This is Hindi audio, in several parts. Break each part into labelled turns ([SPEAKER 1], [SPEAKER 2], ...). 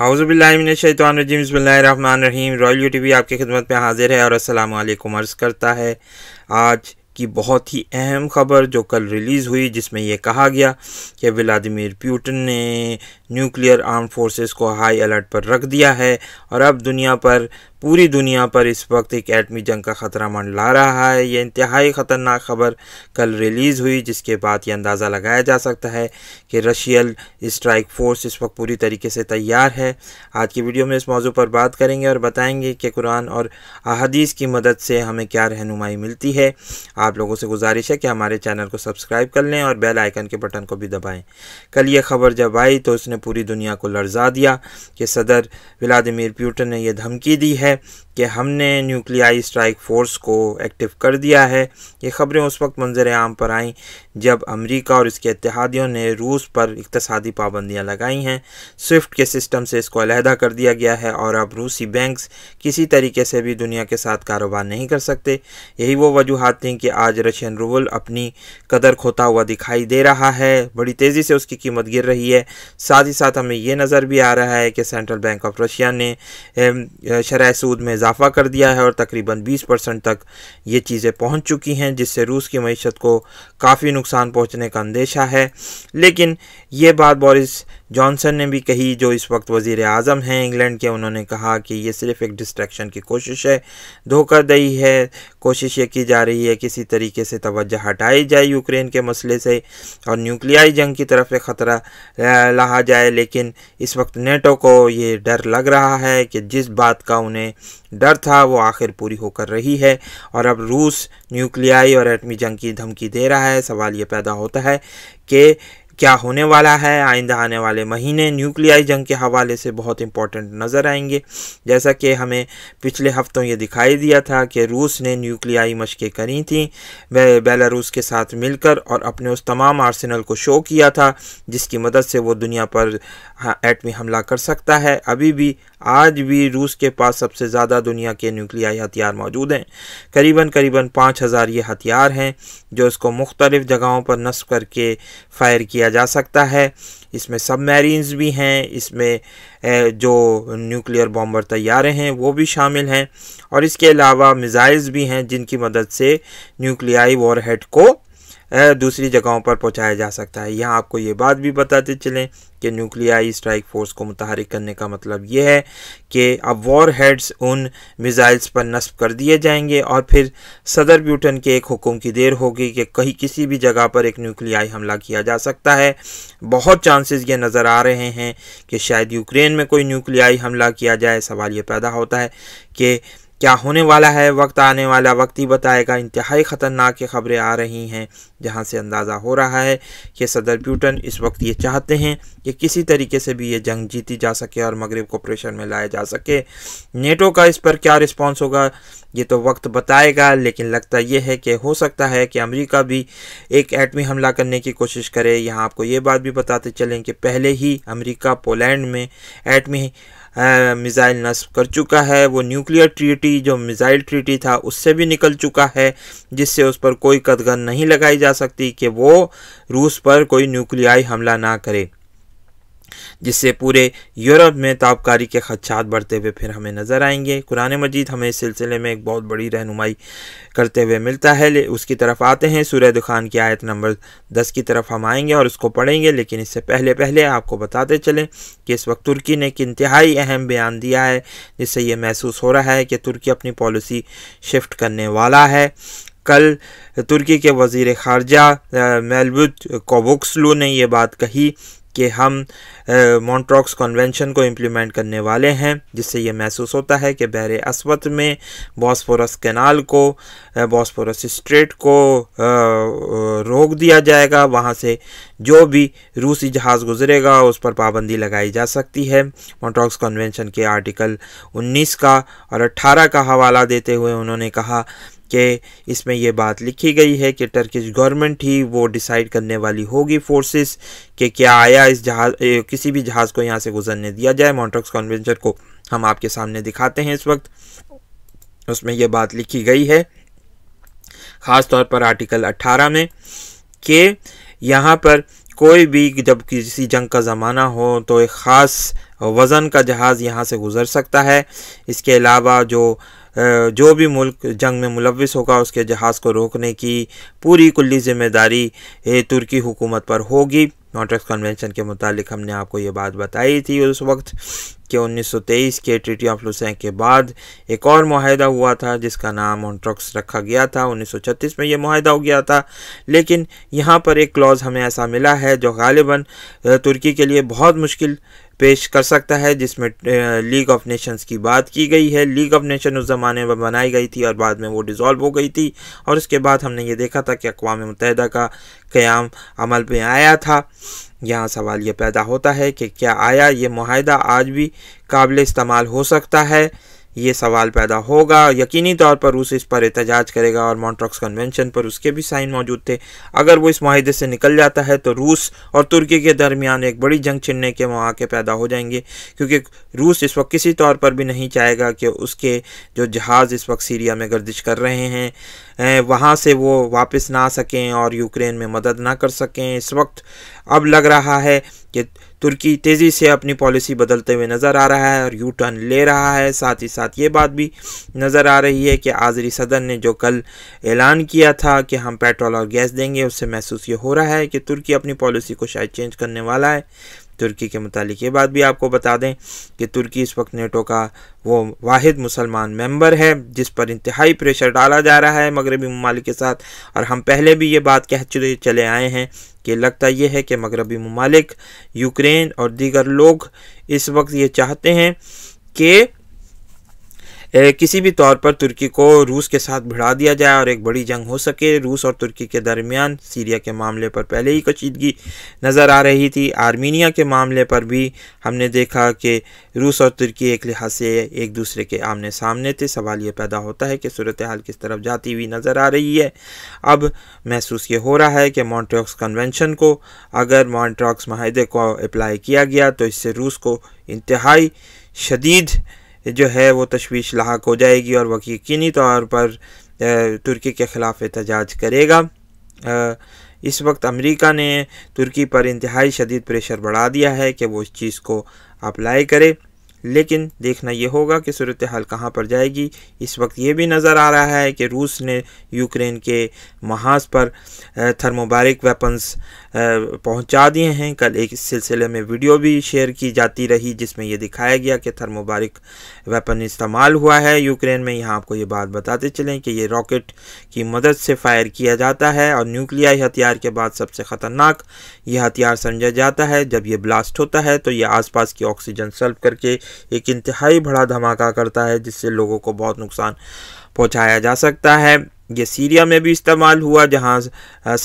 [SPEAKER 1] हाउज़बिल्लाशतवानरजीम्सबिल्लामान रॉयल यू टी वी आपकी खिदमत में हाजिर है और अस्सलाम अर्ज़ करता है आज की बहुत ही अहम ख़बर जो कल रिलीज़ हुई जिसमें यह कहा गया कि व्लादिमिर प्यूटन ने न्यूक्लियर आर्म फोर्सेस को हाई अलर्ट पर रख दिया है और अब दुनिया पर पूरी दुनिया पर इस वक्त एक एटमी जंग का ख़तरा मंडला रहा है यह इंतहाई ख़तरनाक खबर कल रिलीज़ हुई जिसके बाद ये अंदाज़ा लगाया जा सकता है कि रशियल स्ट्राइक फोर्स इस वक्त पूरी तरीके से तैयार है आज की वीडियो में इस मौजू पर बात करेंगे और बताएंगे कि कुरान और अदीस की मदद से हमें क्या रहनुमाई मिलती है आप लोगों से गुजारिश है कि हमारे चैनल को सब्सक्राइब कर लें और बेल आइकन के बटन को भी दबाएँ कल ये खबर जब आई तो उसने पूरी दुनिया को लड़जा दिया कि सदर व्लादिमिर प्यूटन ने यह धमकी दी है है कि हमने न्यूक्लियाई स्ट्राइक फोर्स को एक्टिव कर दिया है ये ख़बरें उस वक्त मंजर आम पर आईं जब अमेरिका और इसके इतिहादियों ने रूस पर इकतदी पाबंदियां लगाई हैं स्विफ्ट के सिस्टम से इसको अलहदा कर दिया गया है और अब रूसी बैंक्स किसी तरीके से भी दुनिया के साथ कारोबार नहीं कर सकते यही वो वजूहत थी कि आज रशियन रूबल अपनी कदर खोता हुआ दिखाई दे रहा है बड़ी तेज़ी से उसकी कीमत गिर रही है साथ ही साथ हमें ये नज़र भी आ रहा है कि सेंट्रल बैंक ऑफ रशिया ने शराय सूद में इजाफा कर दिया है और तकरीबन 20 परसेंट तक ये चीज़ें पहुंच चुकी हैं जिससे रूस की मीशत को काफ़ी नुकसान पहुंचने का अंदेशा है लेकिन ये बात बोरिस जॉनसन ने भी कही जो इस वक्त वज़ी अजम हैं इंग्लैंड के उन्होंने कहा कि ये सिर्फ एक डिस्ट्रैक्शन की कोशिश है धोखादही है कोशिश ये की जा रही है किसी तरीके से तोज्जह हटाई जाए यूक्रेन के मसले से और न्यूक्लियाई जंग की तरफ एक ख़तरा लाया जाए लेकिन इस वक्त नेटो को ये डर लग रहा है कि जिस बात का उन्हें में डर था वो आखिर पूरी होकर रही है और अब रूस न्यूक्लियाई और एटमी जंग की धमकी दे रहा है सवाल ये पैदा होता है कि क्या होने वाला है आइंदा आने वाले महीने न्यूक्लियाई जंग के हवाले से बहुत इंपॉर्टेंट नज़र आएंगे जैसा कि हमें पिछले हफ्तों ये दिखाई दिया था कि रूस ने न्यूक्लियाई मशकें करी थी बेलारूस के साथ मिलकर और अपने उस तमाम आर्सेनल को शो किया था जिसकी मदद से वो दुनिया पर एटमी हाँ, हमला कर सकता है अभी भी आज भी रूस के पास सबसे ज़्यादा दुनिया के न्यूक्लियाई हथियार मौजूद हैं करीबन करीबन पाँच हज़ार ये हथियार हैं जो इसको मुख्तलिफ़ जगहों पर नस्ब करके फायर किया किया जा सकता है इसमें सब भी हैं इसमें जो न्यूक्लियर बॉम्बर तैयारे हैं वो भी शामिल हैं और इसके अलावा मिज़ाइल्स भी हैं जिनकी मदद से न्यूक्लियाई वॉरहेड को दूसरी जगहों पर पहुंचाया जा सकता है यहाँ आपको ये बात भी बताते चलें कि न्यूक्लियाई स्ट्राइक फोर्स को मुतहरिक करने का मतलब ये है कि अब वॉर हेड्स उन मिज़ाइल्स पर नस्ब कर दिए जाएंगे और फिर सदर ब्यूटन के एक हुकुम की देर होगी कि कहीं किसी भी जगह पर एक न्यूक्लियाई हमला किया जा सकता है बहुत चांसेस ये नज़र आ रहे हैं कि शायद यूक्रेन में कोई न्यूक्लियाई हमला किया जाए सवाल ये पैदा होता है कि क्या होने वाला है वक्त आने वाला वक्त ही बताएगा इंतहाई ख़तरनाक की खबरें आ रही हैं जहां से अंदाज़ा हो रहा है कि सदर प्यूटन इस वक्त ये चाहते हैं कि किसी तरीके से भी ये जंग जीती जा सके और मगरब को प्रेशर में लाया जा सके नेटो का इस पर क्या रिस्पॉन्स होगा ये तो वक्त बताएगा लेकिन लगता यह है कि हो सकता है कि अमरीका भी एक एटमी हमला करने की कोशिश करे यहाँ आपको ये बात भी बताते चलें कि पहले ही अमरीका पोलैंड में एटमी मिज़ाइल नस्ब कर चुका है वो न्यूक्लियर ट्रीटी ट्रीटी जो मिसाइल ट्रीटी था उससे भी निकल चुका है जिससे उस पर कोई कदगन नहीं लगाई जा सकती कि वो रूस पर कोई न्यूक्लियाई हमला ना करे जिससे पूरे यूरोप में ताबकारी के खदशात बढ़ते हुए फिर हमें नज़र आएंगे कुरान मजीद हमें इस सिलसिले में एक बहुत बड़ी रहनुमाई करते हुए मिलता है उसकी तरफ आते हैं सूर्य दुखान की आयत नंबर दस की तरफ हम आएंगे और उसको पढ़ेंगे लेकिन इससे पहले पहले आपको बताते चलें कि इस वक्त तुर्की ने एक इंतहाई अहम बयान दिया है जिससे ये महसूस हो रहा है कि तुर्की अपनी पॉलिसी शिफ्ट करने वाला है कल तुर्की के वज़ी ख़ारजा मेलबुद कोबुक्सलू ने यह बात कही कि हम मॉन्ट्रॉक्स कन्वेंशन को इम्प्लीमेंट करने वाले हैं जिससे ये महसूस होता है कि बहर असवत में बॉस्फोरस कैनाल को बॉस्फोरस स्ट्रेट को रोक दिया जाएगा वहाँ से जो भी रूसी जहाज़ गुजरेगा उस पर पाबंदी लगाई जा सकती है मॉन्ट्रॉक्स कन्वेंशन के आर्टिकल 19 का और 18 का हवाला देते हुए उन्होंने कहा कि इसमें यह बात लिखी गई है कि टर्किश गवर्नमेंट ही वो डिसाइड करने वाली होगी फोर्सेस कि क्या आया इस जहाज़ किसी भी जहाज़ को यहाँ से गुजरने दिया जाए मॉन्ट्रक्स कॉन्वेंशन को हम आपके सामने दिखाते हैं इस वक्त उसमें यह बात लिखी गई है ख़ास तौर पर आर्टिकल 18 में कि यहाँ पर कोई भी जब किसी जंग का ज़माना हो तो एक ख़ास वज़न का जहाज़ यहाँ से गुज़र सकता है इसके अलावा जो जो भी मुल्क जंग में मुलविस होगा उसके जहाज़ को रोकने की पूरी कुल्ली ज़िम्मेदारी तुर्की हुकूमत पर होगी नॉटर्स कन्वेंशन के मुतालिक हमने आपको ये बात बताई थी उस वक्त कि 1923 के ट्रीटी ऑफ लुसैन के बाद एक और माहिदा हुआ था जिसका नाम मॉन्ट्रक्स रखा गया था 1936 में ये माहिदा हो गया था लेकिन यहाँ पर एक क्लॉज़ हमें ऐसा मिला है जो गालिबा तुर्की के लिए बहुत मुश्किल पेश कर सकता है जिसमें लीग ऑफ नेशंस की बात की गई है लीग ऑफ नेशन उस ज़माने में बनाई गई थी और बाद में वो डिज़ोल्व हो गई थी और उसके बाद हमने ये देखा था कि अकवा मुतहदा का क़्याम अमल में आया था यहाँ सवाल ये पैदा होता है कि क्या आया ये माहिदा आज भी काबिल इस्तेमाल हो सकता है ये सवाल पैदा होगा यकीनी तौर पर रूस इस पर एहतजाज करेगा और मॉन्ट्रॉक्स कन्वेंशन पर उसके भी साइन मौजूद थे अगर वो इस माहे से निकल जाता है तो रूस और तुर्की के दरमियान एक बड़ी जंग छिड़ने के मौके पैदा हो जाएंगे क्योंकि रूस इस वक्त किसी तौर पर भी नहीं चाहेगा कि उसके जो जहाज़ इस वक्त सीरिया में गर्दिश कर रहे हैं वहाँ से वो वापस ना आ सकें और यूक्रेन में मदद ना कर सकें इस वक्त अब लग रहा है कि तुर्की तेज़ी से अपनी पॉलिसी बदलते हुए नज़र आ रहा है और यू टर्न ले रहा है साथ ही साथ ये बात भी नज़र आ रही है कि आज़री सदन ने जो कल ऐलान किया था कि हम पेट्रोल और गैस देंगे उससे महसूस ये हो रहा है कि तुर्की अपनी पॉलिसी को शायद चेंज करने वाला है तुर्की के मतलब ये बात भी आपको बता दें कि तुर्की इस वक्त नेटो का वो वाद मुसलमान मेंबर है जिस पर इंतहाई प्रेशर डाला जा रहा है मगरबी ममालिक के साथ और हम पहले भी ये बात कह चले चले आए हैं कि लगता यह है कि मगरबी ममालिक यूक्रेन और दीगर लोग इस वक्त ये चाहते हैं कि किसी भी तौर पर तुर्की को रूस के साथ भिड़ा दिया जाए और एक बड़ी जंग हो सके रूस और तुर्की के दरमियान सीरिया के मामले पर पहले ही कशीदगी नज़र आ रही थी आर्मीनिया के मामले पर भी हमने देखा कि रूस और तुर्की एक लिहाज से एक दूसरे के आमने सामने थे सवाल ये पैदा होता है कि सूरत हाल किस तरफ जाती हुई नज़र आ रही है अब महसूस ये हो रहा है कि मॉन्ट्रॉक्स कन्वेंशन को अगर मॉन्ट्रॉक्स माहदे को अप्लाई किया गया तो इससे रूस को इंतहाई शदीद जो है वो तशवीश लाक हो जाएगी और वह यकीनी तौर पर तुर्की के ख़िलाफ़ एहतजाज करेगा इस वक्त अमेरिका ने तुर्की पर इंतहाई शदीद प्रेशर बढ़ा दिया है कि वो इस चीज़ को अप्लाई करे लेकिन देखना यह होगा कि सूरत हाल कहाँ पर जाएगी इस वक्त ये भी नज़र आ रहा है कि रूस ने यूक्रेन के महाज पर थर्मोबारिक वेपन्स पहुंचा दिए हैं कल एक सिलसिले में वीडियो भी शेयर की जाती रही जिसमें यह दिखाया गया कि थर्मोबारिक वेपन इस्तेमाल हुआ है यूक्रेन में यहाँ आपको ये बात बताते चलें कि ये रॉकेट की मदद से फायर किया जाता है और न्यूक्लियाई हथियार के बाद सबसे ख़तरनाक ये हथियार समझा जाता है जब ये ब्लास्ट होता है तो ये आसपास की ऑक्सीजन सल्व करके एक इंतहाई बड़ा धमाका करता है जिससे लोगों को बहुत नुकसान पहुंचाया जा सकता है ये सीरिया में भी इस्तेमाल हुआ जहां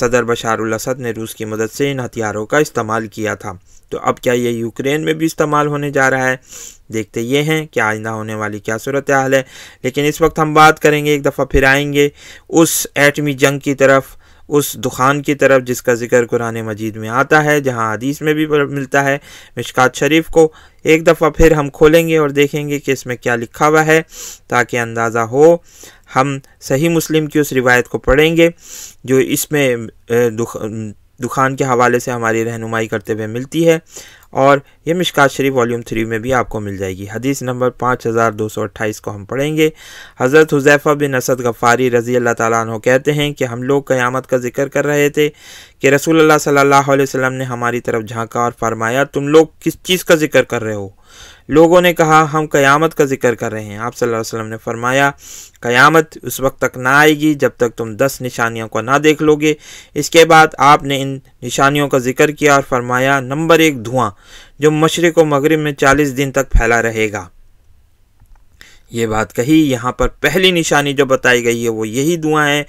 [SPEAKER 1] सदर बशार असद ने रूस की मदद से इन हथियारों का इस्तेमाल किया था तो अब क्या ये यूक्रेन में भी इस्तेमाल होने जा रहा है देखते ये हैं कि आइंदा होने वाली क्या सूरत हाल है लेकिन इस वक्त हम बात करेंगे एक दफ़ा फिर आएंगे उस एटमी जंग की तरफ उस दुकान की तरफ जिसका जिक्र कुरान मजीद में आता है जहाँ हदीस में भी मिलता है मिशकात शरीफ को एक दफ़ा फिर हम खोलेंगे और देखेंगे कि इसमें क्या लिखा हुआ है ताकि अंदाज़ा हो हम सही मुस्लिम की उस रिवायत को पढ़ेंगे जो इसमें दुकान के हवाले से हमारी रहनुमाई करते हुए मिलती है और ये मिशकात शरीफ वॉल्यूम थ्री में भी आपको मिल जाएगी हदीस नंबर पाँच हज़ार दो सौ अट्ठाईस को हम पढ़ेंगे हज़रत हुजैफ़ा बिन असद गफ़ारी रज़ी अल्लाह ताली कहते हैं कि हम लोग क़यामत का जिक्र कर रहे थे कि रसूल सल्लल्लाहु अलैहि वसल्लम ने हमारी तरफ झांका और फरमाया तुम लोग किस चीज़ का जिक्र कर रहे हो लोगों ने कहा हम क़यामत का जिक्र कर रहे हैं आप सल्लल्लाहु अलैहि वसल्लम ने फरमाया क़यामत उस वक्त तक ना आएगी जब तक तुम दस निशानियों को ना देख लोगे इसके बाद आपने इन निशानियों का जिक्र किया और फरमाया नंबर एक धुआं जो मशरक़ व मगरब में चालीस दिन तक फैला रहेगा ये बात कही यहाँ पर पहली निशानी जो बताई गई है वो यही दुआ है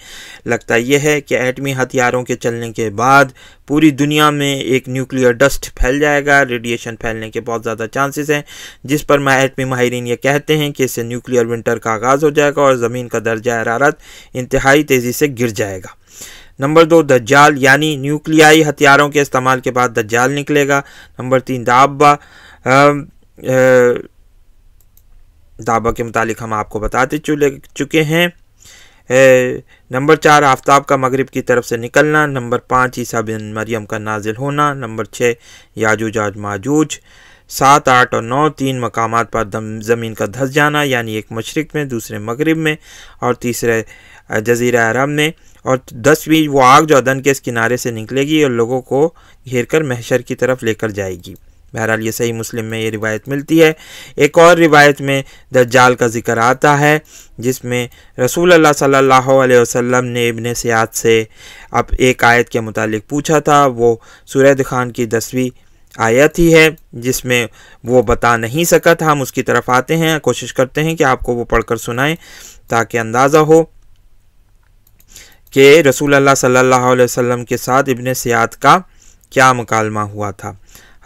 [SPEAKER 1] लगता यह है कि एटमी हथियारों के चलने के बाद पूरी दुनिया में एक न्यूक्लियर डस्ट फैल जाएगा रेडिएशन फैलने के बहुत ज़्यादा चांसेस हैं जिस पर मैं एटमी माहरीन ये कहते हैं कि इससे न्यूक्लियर विंटर का आगाज़ हो जाएगा और ज़मीन का दर्जा हरारत इंतहाई तेज़ी से गिर जाएगा नंबर दो दज्जाल यानी न्यूक्लियाई हथियारों के इस्तेमाल के बाद दज्जाल निकलेगा नंबर तीन दाबा दावा के मुतालिक हम आपको बताते चुले चुके हैं नंबर चार आफ्ताब का मगरब की तरफ से निकलना नंबर पाँच ईसा बिन मरियम का नाजिल होना नंबर छः याजूज आज माजूज सात आठ और नौ तीन मकाम पर दम ज़मीन का धस जाना यानी एक मशरक़ में दूसरे मगरब में और तीसरे जजीरा अरब में और दसवीं वो आग जो अदन के इस किनारे से निकलेगी और लोगों को घेर कर महशर की तरफ लेकर जाएगी बहरहाल ये सही मुस्लिम में ये रिवायत मिलती है एक और रिवायत में दज्जाल का जिक्र आता है जिसमें रसूल अल्लाह सल्लल्लाहु अलैहि वसल्लम ने इब्ने सियाद से अब एक आयत के मुतालिक पूछा था वो सूरह खान की दसवीं आयत ही है जिसमें वो बता नहीं सका था हम उसकी तरफ आते हैं कोशिश करते हैं कि आपको वो पढ़कर सुनाएं ताकि अंदाज़ा हो कि रसूल अल्लाह सल्लल्लाहु अलैहि वसल्लम के साथ इब्ने सियाद का क्या मुकालमा हुआ था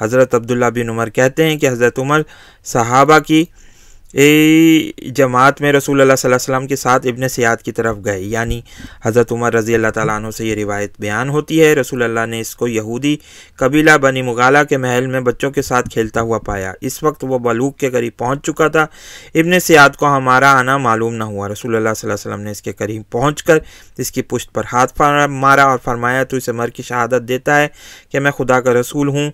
[SPEAKER 1] हज़रत अब्दुल्ला बिन उमर कहते हैं कि हज़रत उमर सहाबा की जमात में रसूल अल्लाह वसल्लम के साथ इबन सियाद की तरफ गए यानी हज़रत उमर रज़ी अल्लाह ताली से ये रिवायत बयान होती है रसूल अल्लाह ने इसको यहूदी कबीला बनी मुगाला के महल में बच्चों के साथ खेलता हुआ पाया इस वक्त वो बलूक के करीब पहुंच चुका था इबन सियाद को हमारा आना मालूम न हुआ रसूल अल्लाह वसल्लम ने इसके करीब पहुँच कर इसकी पुष्ट पर हाथ मारा और फरमाया तो इसे मर की शहादत देता है कि मैं खुदा का रसूल हूँ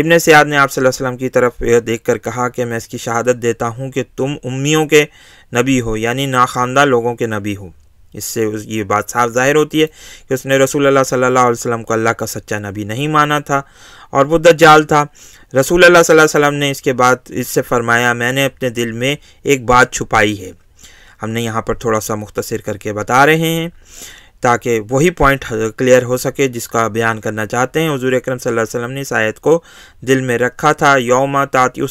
[SPEAKER 1] इबन सयाद ने आप वसल्लम की तरफ यह देख कर कहा कि मैं इसकी शहादत देता हूँ कि तुम उम्मीदों के नबी हो यानी नाखानदा लोगों के नबी हो इससे ये बात साफ जाहिर होती है कि उसने रसूल सल्लल्लाहु अलैहि वसल्लम को अल्लाह का सच्चा नबी नहीं माना था और वो दज्जाल था रसूल सल्लल्लाहु अलैहि वसल्लम ने इसके बाद इससे फरमाया मैंने अपने दिल में एक बात छुपाई है हमने यहाँ पर थोड़ा सा मुख्तर करके बता रहे हैं ताकि वही पॉइंट क्लियर हो सके जिसका बयान करना चाहते हैं हजूर अक्रम वसल्लम ने इस आयत को दिल में रखा था योम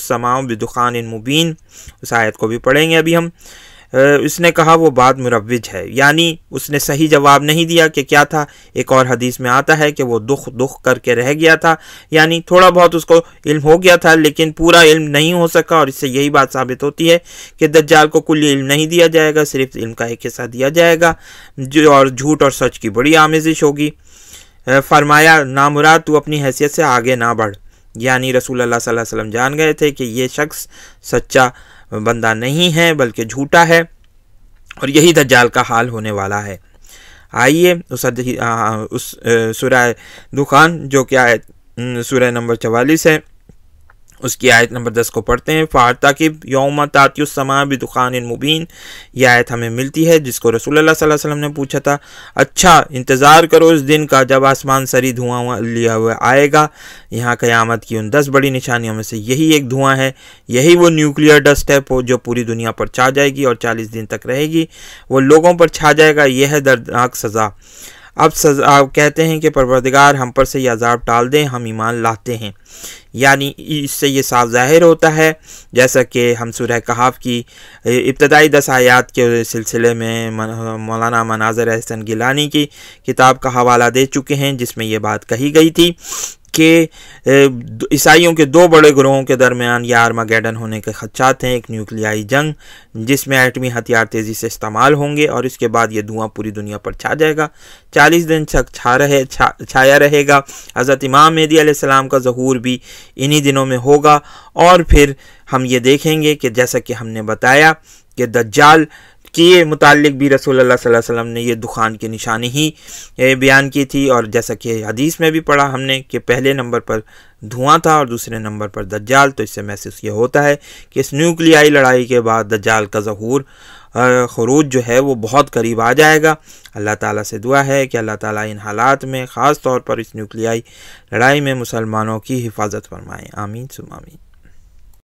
[SPEAKER 1] समाओ बिदुखान मुबीन उस आयत को भी पढ़ेंगे अभी हम उसने कहा वो बात मुरविज है यानी उसने सही जवाब नहीं दिया कि क्या था एक और हदीस में आता है कि वो दुख दुख करके रह गया था यानी थोड़ा बहुत उसको इल्म हो गया था लेकिन पूरा इल्म नहीं हो सका और इससे यही बात साबित होती है कि दज्जाल को कुल इल्म नहीं दिया जाएगा सिर्फ इल्म का एक हिस्सा दिया जाएगा जो और झूठ और सच की बड़ी आमेजिश होगी फरमाया नामुराद तू अपनी हैसियत से आगे ना बढ़ यानी रसूल अल्लाह वसल्लम जान गए थे कि ये शख्स सच्चा बंदा नहीं है बल्कि झूठा है और यही दज्जाल का हाल होने वाला है आइए उस आ, उस सूर्य दुखान जो क्या है सुरह नंबर चवालीस है उसकी आयत नंबर दस को पढ़ते हैं फ़ारता कि योम तातियुसमा बिदुखान मुबीन यह आयत हमें मिलती है जिसको रसूल अल्लाह वसल्लम ने पूछा था अच्छा इंतज़ार करो उस दिन का जब आसमान सरी धुआं हुआ लिया हुआ आएगा यहाँ क़यामत की उन दस बड़ी निशानियों में से यही एक धुआं है यही वो न्यूक्लियर डस्ट है जो पूरी दुनिया पर छा जाएगी और चालीस दिन तक रहेगी वो लोगों पर छा जाएगा यह दर्दनाक सज़ा अब सजा कहते हैं कि परवरदिगार हम पर से यह अजाब टाल दें हम ईमान लाते हैं यानी इससे ये साफ जाहिर होता है जैसा कि हम सुरह कहाफ़ की इब्तदाई दस आयात के सिलसिले में मौलाना मनाजर अहसन गिलानी की किताब का हवाला दे चुके हैं जिसमें यह बात कही गई थी के ईसाइयों के दो बड़े ग्रोहों के दरमियान यह गैडन होने के खदशात हैं एक न्यूक्लियाई जंग जिसमें एटमी हथियार तेज़ी से इस्तेमाल होंगे और इसके बाद ये धुआं पूरी दुनिया पर छा जाएगा चालीस दिन तक छा रहे छा छाया रहेगा हज़रत इमाम मेदी आसमाम का जहूर भी इन्हीं दिनों में होगा और फिर हम ये देखेंगे कि जैसा कि हमने बताया कि दज्जाल के मुतालिक भी रसूल अल्लाह वसल्लम ने ये दुखान की निशानी ही बयान की थी और जैसा कि हदीस में भी पढ़ा हमने कि पहले नंबर पर धुआं था और दूसरे नंबर पर दज्जाल तो इससे महसूस ये होता है कि इस न्यूक्लियाई लड़ाई के बाद दज्जाल का जहूर खरूज जो है वो बहुत करीब आ जाएगा अल्लाह ताला से दुआ है कि अल्लाह ताला इन हालात में ख़ास तौर पर इस न्यूक्लियाई लड़ाई में मुसलमानों की हिफाजत फरमाएँ आमीन सुमामीन